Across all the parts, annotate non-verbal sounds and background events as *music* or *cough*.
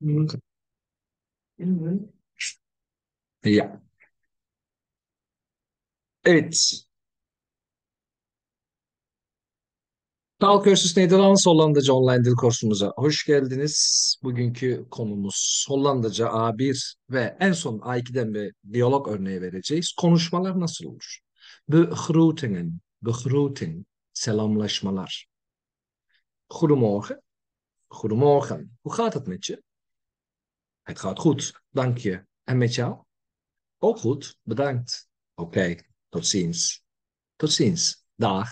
Hmm. Ya. Evet. Dal Körsüs Nederlands Hollandaca online dil kursumuza hoş geldiniz. Bugünkü konumuz Hollandaca A1 ve en son A2'den bir diyalog örneği vereceğiz. Konuşmalar nasıl olur? Begrutingen, begroeting, selamlaşmalar. Goedemorgen, Goedemorgen. Hoe gaat het met je? Het gaat goed, dank je. En met jou? Ook goed, bedankt. Oké, okay, tot ziens. Tot ziens. Dag.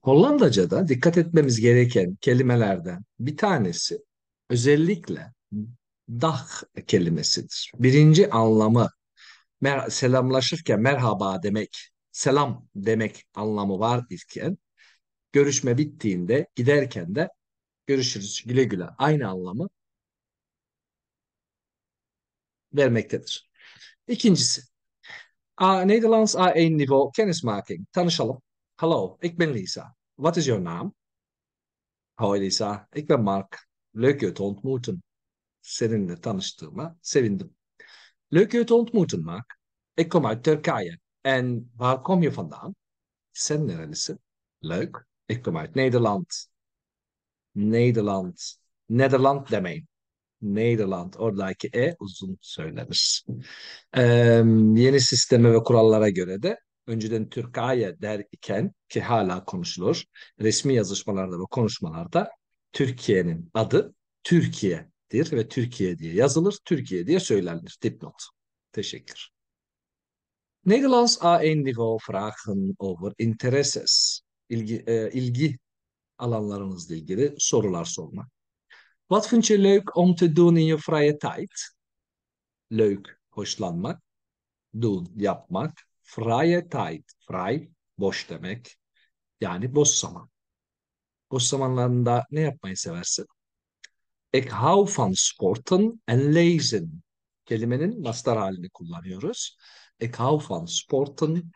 Hollandaca'da dikkat etmemiz gereken kelimelerden bir tanesi özellikle dah kelimesidir. Birinci anlamı mer selamlaşırken merhaba demek, selam demek anlamı var iken görüşme bittiğinde giderken de görüşürüz, güle güle aynı anlamı vermektedir. İkincisi, uh, Nederlands A1 niveau kennismaking. Tanışalım. Hallo, ik ben Lisa. What is your name? Hoi Lisa, ik ben Mark. Leuk je te ontmoeten. Seninle tanıştığıma sevindim. Leuk je te ontmoeten Mark. Ik kom uit Turkije. En waar kom je vandaan? Sen nerelisin? Leuk, ik kom uit Nederland. Nederland. Nederland demeyin. Nederland. Oradaki E uzun söylenir. Ee, yeni sisteme ve kurallara göre de önceden Türkiye der iken ki hala konuşulur. Resmi yazışmalarda ve konuşmalarda Türkiye'nin adı Türkiye'dir ve Türkiye diye yazılır, Türkiye diye söylenir. Dipnot. Teşekkür. Nederlands A1-niveau over interesses. İlgi, e, ilgi alanlarınızla ilgili sorular sormak. What vind je leuk om te doen in je vrije tijd? Leuk, hoşlanmak. Doen, yapmak. Vrije tijd, vrij, boş demek. Yani boş zaman. Boş zamanlarında ne yapmayı seversin? Ik hou van sporten en lezen. Kelimenin master halini kullanıyoruz. Ik hou van sporten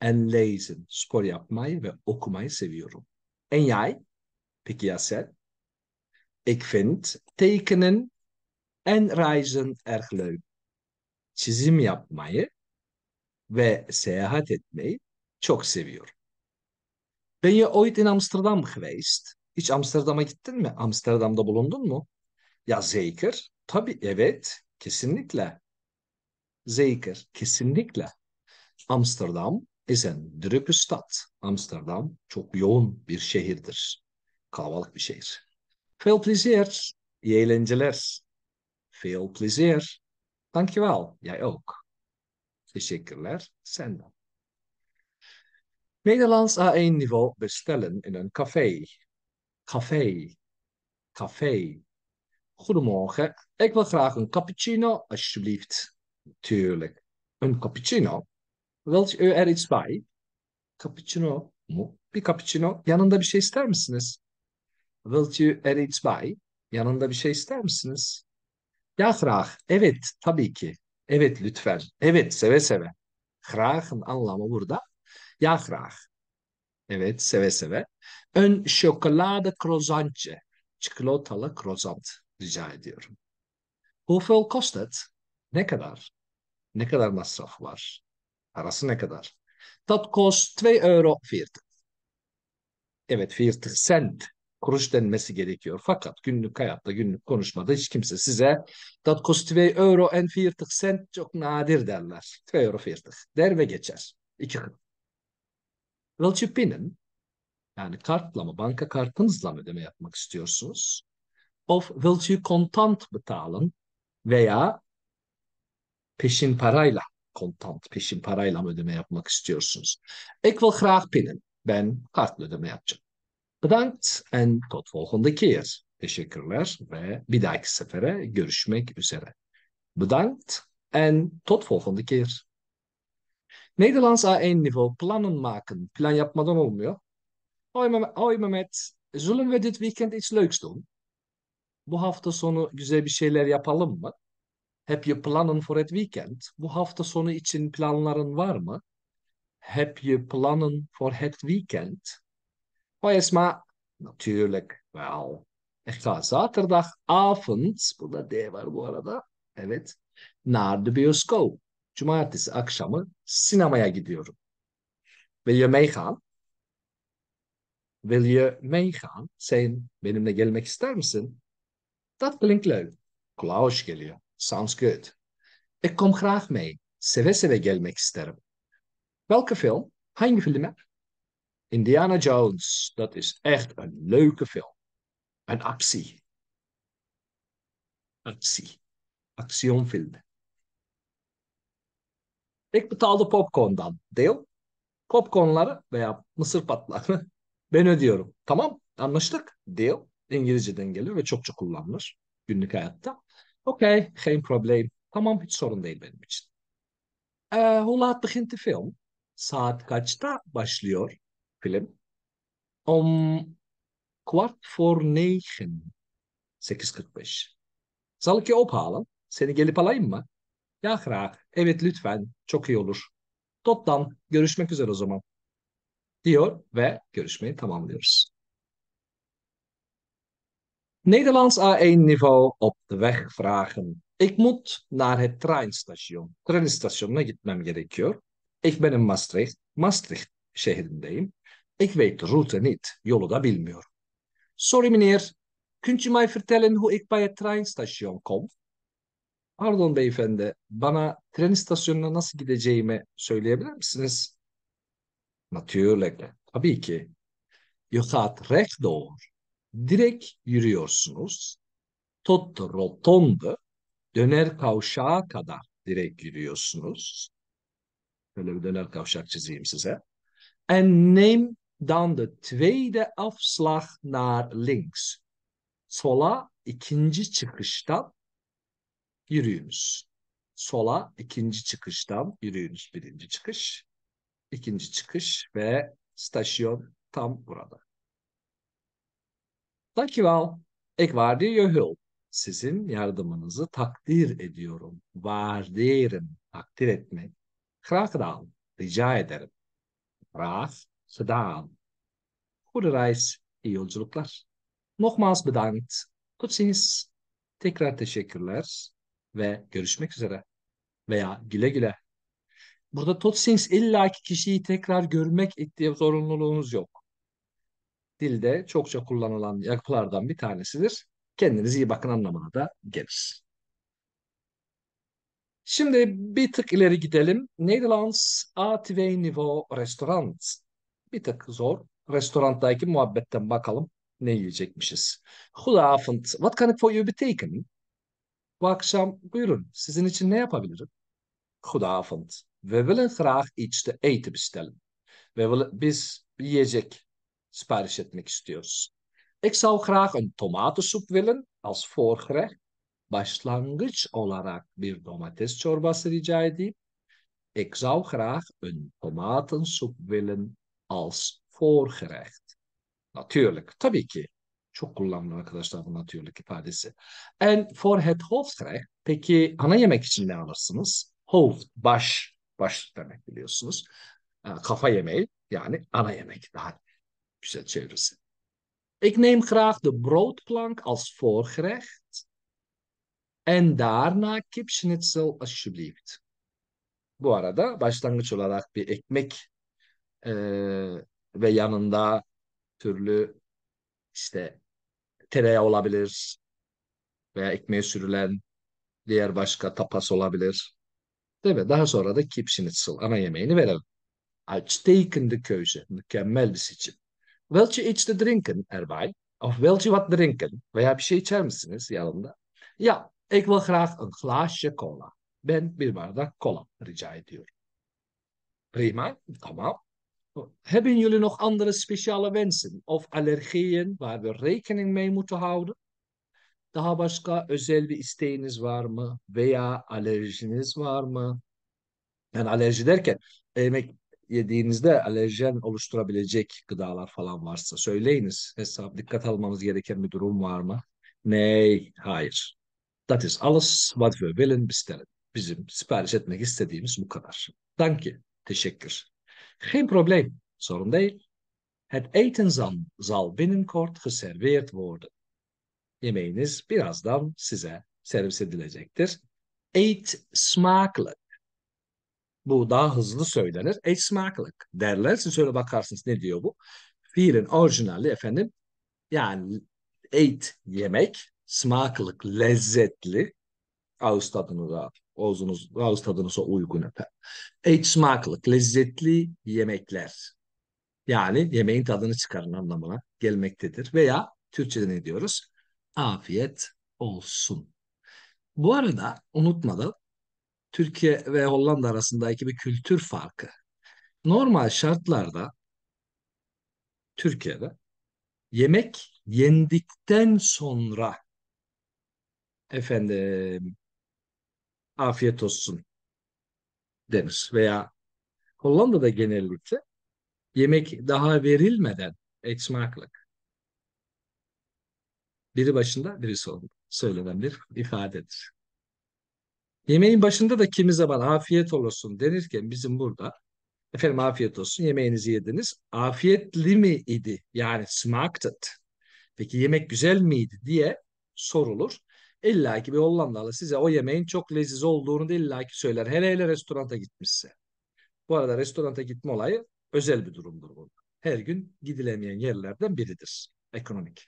en lezen. Spor yapmayı ve okumayı seviyorum. En jij? Pikiaset. Ik vind tekenen en reizen erg leuk. Çizim yapmayı ve seyahat etmeyi çok seviyorum. Ben je ooit in Amsterdam geweest? Hiç Amsterdam'a gittin mi? Amsterdam'da bulundun mu? Ya zeker. Tabii evet. Kesinlikle. Zeker. Kesinlikle. Amsterdam is een drukke stad. Amsterdam çok yoğun bir şehirdir. Kalabalık bir şehir. Veel plezier. İyi Veel plezier. Dankjewel. Jij ook. Teşekkürler. Senden. Nederlands A1 niveau bestellen in een café. Café. Café. Goedemorgen. Ik wil graag een cappuccino, alsjeblieft. Tuurlijk. Een cappuccino. Welch Ö e, er ist by? Cappuccino mu? Bir cappuccino. Yanında bir şey ister misiniz? Welch Ö er ist by? Yanında bir şey ister misiniz? Ja, graag. Evet, tabii ki. Evet, lütfen. Evet, seve seve. Graag'ın anlamı burada. Ja, graag. Evet, seve seve. Ön şokolade krozantje. Çikolatalı krozant rica ediyorum. Hoeveel kost het? Ne kadar? Ne kadar masraf var? Arası ne kadar? Dat kost 2 euro 40. Evet 40 cent kuruş denmesi gerekiyor. Fakat günlük hayatta günlük konuşmada hiç kimse size dat kost 2 euro en 40 cent çok nadir derler. 2 euro 40 der ve geçer. İki kırk. Wilchipin'in yani kartla mı banka kartınızla mı ödeme yapmak istiyorsunuz? Of will kontant betalen veya peşin parayla kontant peşin parayla mı ödeme yapmak istiyorsunuz? Ik wil graag pinnen. Ben kartla ödeme yapacağım. Bedankt en tot volgende keer. Teşekkürler ve bir dahaki sefere görüşmek üzere. Bedankt en tot volgende keer. Nederlands A1 niveau plannen maken. Plan yapmadan olmuyor. Hoi Mehmet, zullen we dit weekend iets leuks doen? Bu hafta sonu güzel bir şeyler yapalım mı? Heb je plannen for het weekend? Bu hafta sonu için planların var mı? Heb je plannen for het weekend? Hoi Esma. Natuurlijk wel. Ik ga zaterdagavond, bu da D var bu arada. Evet. Naar de bioscoop. Cumartesi akşamı sinemaya gidiyorum. Wil je meegaan? Wil je meegaan? Sen benimle gelmek ister misin? Dat klinkt leuk. Kulağa geliyor. Sounds good. Ik kom graag mee. Seve seve gelmek isterim. Welke film? Hangi filme? Indiana Jones. Dat is echt een leuke film. Een actie. Actie. Actionfilm. Ik betaal de popcorn dan. Deel. Popcornları veya mısır patlarını ben ödüyorum. Tamam anlaştık. Deal. İngilizceden gelir ve çokça kullanılır günlük hayatta. Okay, geen probleem. Tamam hiç sorun değil benim için. Ee, Hulat begint de film. Saat kaçta başlıyor film? Om kwart voor negen. 8.45. Zal ik je ophalen? Seni gelip alayım mı? Ya graag. Evet lütfen. Çok iyi olur. Tot dan. Görüşmek üzere o zaman. Diyor ve görüşmeyi tamamlıyoruz. Nederlands A1-niveau op de weg vragen. Ik moet naar het treinstation. Trenstasyonuna gitmem gerekiyor. Ik ben in Maastricht, Maastricht şehrindeyim. Ik weet de route niet, yolu da Sorry meneer, kunt u mij vertellen hoe ik bij het treinstation kom? Pardon beyefendi, bana tren istasyonuna nasıl gideceğimi söyleyebilir misiniz? Natürlich, tabii ki. Je gaat rechtdoor. direkt yürüyorsunuz. Tutto rotondo döner kavşağa kadar direkt yürüyorsunuz. Böyle bir döner kavşak çizeyim size. En neem dan de tweede afslag naar links. Sola ikinci çıkıştan yürüyünüz. Sola ikinci çıkıştan yürüyünüz. Birinci çıkış, ikinci çıkış ve stasyon tam burada. Dankjewel. Ik waardeer je hulp. Sizin yardımınızı takdir ediyorum. Waarderen. Takdir etmek. Graag gedaan. Rica ederim. Graag gedaan. Goede reis. İyi yolculuklar. Nogmaals bedankt. Tot ziens. Tekrar teşekkürler ve görüşmek üzere. Veya güle güle. Burada tot ziens illaki kişiyi tekrar görmek diye zorunluluğunuz yok dilde çokça kullanılan yapılardan bir tanesidir. Kendinize iyi bakın anlamına da gelir. Şimdi bir tık ileri gidelim. Nederlands A2 niveau restaurant. Bir tık zor. Restorandaki muhabbetten bakalım ne yiyecekmişiz. Goedenavond. What can I for you betekenen? Bu akşam buyurun sizin için ne yapabilirim? Goedenavond. We willen graag iets te eten bestellen. We willen, biz yiyecek sipariş etmek istiyoruz. Ik zou graag een tomatensoep willen als voorgerecht. Başlangıç olarak bir domates çorbası rica edeyim. Ik zou graag een tomatensoep willen als voorgerecht. Natuurlijk, tabii ki. Çok kullanılır arkadaşlar bu natuurlik ifadesi. En for het hoofdgerecht, peki ana yemek için ne alırsınız? Hoofd, baş, başlık demek biliyorsunuz. Ee, kafa yemeği yani ana yemek daha güzel çevirisi. Ik neem graag de broodplank als voorgerecht. En daarna kipschnitzel alsjeblieft. Bu arada başlangıç olarak bir ekmek e, ve yanında türlü işte tereyağı olabilir veya ekmeğe sürülen diğer başka tapas olabilir. Değil mi? Daha sonra da kipschnitzel ana yemeğini verelim. Açteykindi köyce mükemmel bir seçim. Wilt je iets te drinken erbij? Of wilt je wat drinken? We hebben şey içer misiniz yanında? Ja, ik wil graag een glaasje cola. Ben bir cola rica ediyorum. Prima, allemaal. Hebben jullie nog andere speciale wensen of allergieën waar we rekening mee moeten houden? Daha başka özel bir isteğiniz var mı? Veya alerjiniz var mı? En allergie derken eh, yediğinizde alerjen oluşturabilecek gıdalar falan varsa söyleyiniz. Hesap dikkat almamız gereken bir durum var mı? Ney? Hayır. That is alles what we willen bestellen. Bizim sipariş etmek istediğimiz bu kadar. Danke. Teşekkür. Geen probleem. Sorun değil. Het eten zal, zal binnenkort geserveerd worden. Yemeğiniz birazdan size servis edilecektir. Eat smakelijk. Bu daha hızlı söylenir. Esmaklık derler. Siz şöyle bakarsınız ne diyor bu? Fiilin orijinali efendim yani eit yemek, smaklık lezzetli. Ağız tadınıza, ağzınız, ağız tadınıza uygun efendim. Eit smaklık lezzetli yemekler. Yani yemeğin tadını çıkarın anlamına gelmektedir. Veya Türkçe'de ne diyoruz? Afiyet olsun. Bu arada unutmadan Türkiye ve Hollanda arasındaki bir kültür farkı. Normal şartlarda Türkiye'de yemek yendikten sonra efendim afiyet olsun denir veya Hollanda'da genellikle yemek daha verilmeden eksmaklık biri başında biri sonunda söylenen bir ifadedir. Yemeğin başında da kimi zaman afiyet olsun denirken bizim burada efendim afiyet olsun yemeğinizi yediniz. Afiyetli mi idi? Yani smaktı. Peki yemek güzel miydi diye sorulur. İlla ki bir Hollandalı size o yemeğin çok leziz olduğunu da illa ki söyler. Hele hele restoranta gitmişse. Bu arada restoranta gitme olayı özel bir durumdur burada. Her gün gidilemeyen yerlerden biridir. Ekonomik.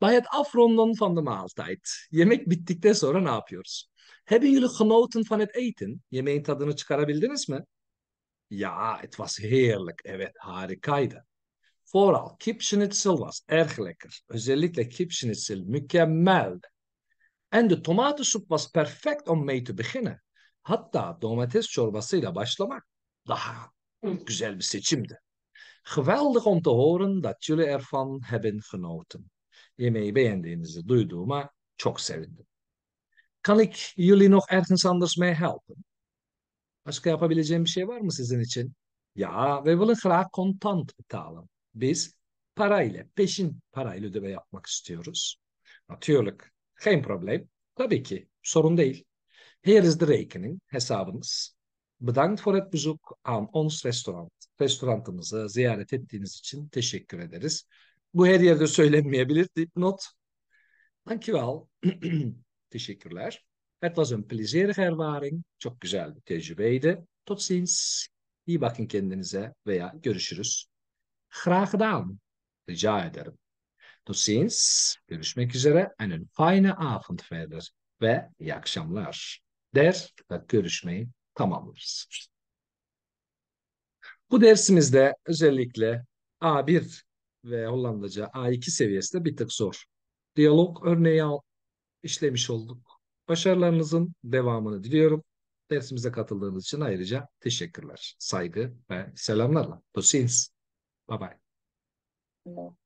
Bayat afronlon van de ait Yemek bittikten sonra ne yapıyoruz? Hebben jullie genoten van het eten? Je meent dat tadını çıkarabildiniz mi? Ja, het was heerlijk. Evet, harikaydı. Vooral kipschnitzel was erg lekker. Özellikle kipschnitzel mükemmel. En de tomatensoep was perfect om mee te beginnen. Hatta domates çorbasıyla başlamak daha güzel bir seçimdi. Geweldig om te horen dat jullie ervan hebben genoten. Yemeği beğendiğinizi duyduğuma çok sevindim. Kan ik jullie nog ergens anders mee helpen? Başka yapabileceğim bir şey var mı sizin için? Ya, we willen graag kontant betalen. Biz parayla, peşin parayla ödeme yapmak istiyoruz. Natuurlijk, geen probleem. Tabii ki, sorun değil. Here is the rekening, hesabımız. Bedankt voor het bezoek aan ons restaurant. Restorantımızı ziyaret ettiğiniz için teşekkür ederiz. Bu her yerde söylenmeyebilir. Dipnot. Dankjewel. *clears throat* Teşekkürler. Het was een plezierige ervaring. Çok güzel bir tecrübeydi. Tot ziens. İyi bakın kendinize veya görüşürüz. Graag gedaan. Rica ederim. Tot ziens. Görüşmek üzere. En een fijne avond verder. Ve iyi akşamlar. Der ve görüşmeyi tamamlarız. Bu dersimizde özellikle A1 ve Hollandaca A2 seviyesinde bir tık zor. Diyalog örneği işlemiş olduk. Başarılarınızın devamını diliyorum. Dersimize katıldığınız için ayrıca teşekkürler. Saygı ve selamlarla. Dosins. Bye bye. No.